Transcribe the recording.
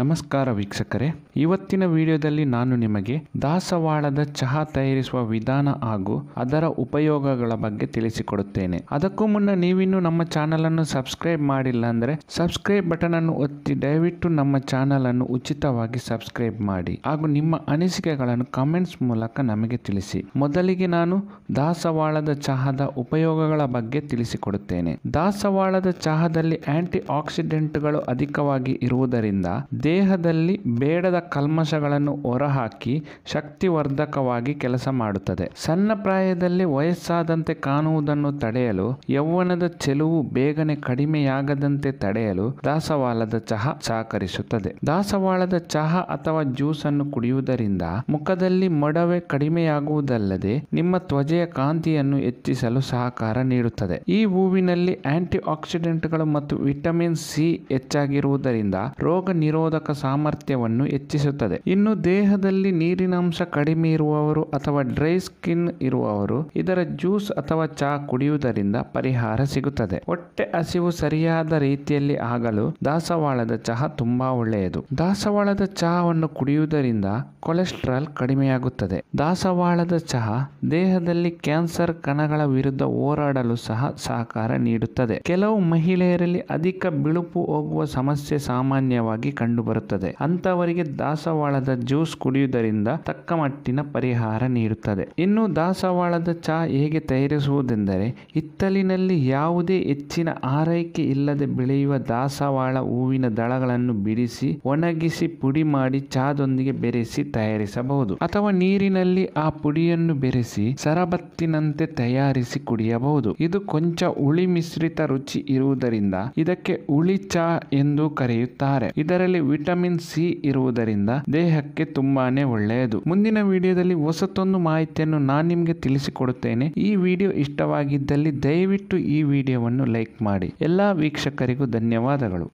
ನಮಸ್ಕಾರ ವೀಕ್ಷಕರೇ ಇವತ್ತಿನ ವಿಡಿಯೋದಲ್ಲಿ ನಾನು ನಿಮಗೆ ದಾಸವಾಳದ ಚಹಾ ತಯಾರಿಸುವ ವಿಧಾನ ಹಾಗೂ ಅದರ ಉಪಯೋಗಗಳ ಬಗ್ಗೆ ತಿಳಿಸಿಕೊಡುತ್ತೇನೆ ಅದಕ್ಕೂ ಮುನ್ನ ನೀವಿನ್ನೂ ನಮ್ಮ ಚಾನಲ್ ಅನ್ನು ಸಬ್ಸ್ಕ್ರೈಬ್ ಮಾಡಿಲ್ಲ ಅಂದರೆ ಸಬ್ಸ್ಕ್ರೈಬ್ ಬಟನ್ ಅನ್ನು ಒತ್ತಿ ದಯವಿಟ್ಟು ನಮ್ಮ ಚಾನಲ್ ಅನ್ನು ಉಚಿತವಾಗಿ ಸಬ್ಸ್ಕ್ರೈಬ್ ಮಾಡಿ ಹಾಗೂ ನಿಮ್ಮ ಅನಿಸಿಕೆಗಳನ್ನು ಕಮೆಂಟ್ಸ್ ಮೂಲಕ ನಮಗೆ ತಿಳಿಸಿ ಮೊದಲಿಗೆ ನಾನು ದಾಸವಾಳದ ಚಹಾದ ಉಪಯೋಗಗಳ ಬಗ್ಗೆ ತಿಳಿಸಿಕೊಡುತ್ತೇನೆ ದಾಸವಾಳದ ಚಹಾದಲ್ಲಿ ಆಂಟಿ ಆಕ್ಸಿಡೆಂಟ್ಗಳು ಅಧಿಕವಾಗಿ ಇರುವುದರಿಂದ ದೇಹದಲ್ಲಿ ಬೇಡದ ಕಲ್ಮಶಗಳನ್ನು ಹೊರಹಾಕಿ ಶಕ್ತಿವರ್ಧಕವಾಗಿ ಕೆಲಸ ಮಾಡುತ್ತದೆ ಸಣ್ಣ ಪ್ರಾಯದಲ್ಲಿ ವಯಸ್ಸಾದಂತೆ ಕಾಣುವುದನ್ನು ತಡೆಯಲು ಯೌವನದ ಚೆಲುವು ಬೇಗನೆ ಕಡಿಮೆಯಾಗದಂತೆ ತಡೆಯಲು ದಾಸವಾಳದ ಚಹಾ ಸಹಕರಿಸುತ್ತದೆ ದಾಸವಾಳದ ಚಹಾ ಅಥವಾ ಜ್ಯೂಸ್ ಅನ್ನು ಕುಡಿಯುವುದರಿಂದ ಮುಖದಲ್ಲಿ ಮೊಡವೆ ಕಡಿಮೆಯಾಗುವುದಲ್ಲದೆ ನಿಮ್ಮ ತ್ವಜೆಯ ಕಾಂತಿಯನ್ನು ಹೆಚ್ಚಿಸಲು ಸಹಕಾರ ನೀಡುತ್ತದೆ ಈ ಹೂವಿನಲ್ಲಿ ಆಂಟಿ ಆಕ್ಸಿಡೆಂಟ್ಗಳು ಮತ್ತು ವಿಟಮಿನ್ ಸಿ ಹೆಚ್ಚಾಗಿರುವುದರಿಂದ ರೋಗ ನಿರೋಧ ಸಾಮರ್ಥ್ಯವನ್ನು ಹೆಚ್ಚಿಸುತ್ತದೆ ಇನ್ನು ದೇಹದಲ್ಲಿ ನೀರಿನಾಂಶ ಕಡಿಮೆ ಇರುವವರು ಅಥವಾ ಡ್ರೈ ಸ್ಕಿನ್ ಇರುವವರು ಇದರ ಜ್ಯೂಸ್ ಅಥವಾ ಚಹಾ ಕುಡಿಯುವುದರಿಂದ ಪರಿಹಾರ ಸಿಗುತ್ತದೆ ಹೊಟ್ಟೆ ಹಸಿವು ಸರಿಯಾದ ರೀತಿಯಲ್ಲಿ ಆಗಲು ದಾಸವಾಳದ ಚಹಾ ತುಂಬಾ ಒಳ್ಳೆಯದು ದಾಸವಾಳದ ಚಹಾವನ್ನು ಕುಡಿಯುವುದರಿಂದ ಕೊಲೆಸ್ಟ್ರಾಲ್ ಕಡಿಮೆಯಾಗುತ್ತದೆ ದಾಸವಾಳದ ಚಹಾ ದೇಹದಲ್ಲಿ ಕ್ಯಾನ್ಸರ್ ಕಣಗಳ ವಿರುದ್ಧ ಹೋರಾಡಲು ಸಹ ಸಹಕಾರ ನೀಡುತ್ತದೆ ಕೆಲವು ಮಹಿಳೆಯರಲ್ಲಿ ಅಧಿಕ ಬಿಳುಪು ಹೋಗುವ ಸಮಸ್ಯೆ ಸಾಮಾನ್ಯವಾಗಿ ಕಂಡು ಕಂಡು ಬರುತ್ತದೆ ಅಂತವರಿಗೆ ದಾಸವಾಳದ ಜ್ಯೂಸ್ ಕುಡಿಯುವುದರಿಂದ ತಕ್ಕ ಮಟ್ಟಿನ ಪರಿಹಾರ ನೀಡುತ್ತದೆ ಇನ್ನು ದಾಸವಾಳದ ಚಹಾ ಹೇಗೆ ತಯಾರಿಸುವುದೆಂದರೆ ಹಿತ್ತಲಿನಲ್ಲಿ ಯಾವುದೇ ಹೆಚ್ಚಿನ ಆರೈಕೆ ಇಲ್ಲದೆ ಬೆಳೆಯುವ ದಾಸವಾಳ ಹೂವಿನ ದಳಗಳನ್ನು ಬಿಡಿಸಿ ಒಣಗಿಸಿ ಪುಡಿ ಮಾಡಿ ಚಹಾದೊಂದಿಗೆ ಬೆರೆಸಿ ತಯಾರಿಸಬಹುದು ಅಥವಾ ನೀರಿನಲ್ಲಿ ಆ ಪುಡಿಯನ್ನು ಬೆರೆಸಿ ಸರಬತ್ತಿನಂತೆ ತಯಾರಿಸಿ ಕುಡಿಯಬಹುದು ಇದು ಕೊಂಚ ಹುಳಿ ಮಿಶ್ರಿತ ರುಚಿ ಇರುವುದರಿಂದ ಇದಕ್ಕೆ ಹುಳಿ ಚಹಾ ಎಂದು ಕರೆಯುತ್ತಾರೆ ಇದರಲ್ಲಿ ವಿಟಮಿನ್ ಸಿ ಇರುವುದರಿಂದ ದೇಹಕ್ಕೆ ತುಂಬಾನೇ ಒಳ್ಳೆಯದು ಮುಂದಿನ ವಿಡಿಯೋದಲ್ಲಿ ಹೊಸತೊಂದು ಮಾಹಿತಿಯನ್ನು ನಾನು ನಿಮಗೆ ತಿಳಿಸಿಕೊಡುತ್ತೇನೆ ಈ ವಿಡಿಯೋ ಇಷ್ಟವಾಗಿದ್ದಲ್ಲಿ ದಯವಿಟ್ಟು ಈ ವಿಡಿಯೋವನ್ನು ಲೈಕ್ ಮಾಡಿ ಎಲ್ಲಾ ವೀಕ್ಷಕರಿಗೂ ಧನ್ಯವಾದಗಳು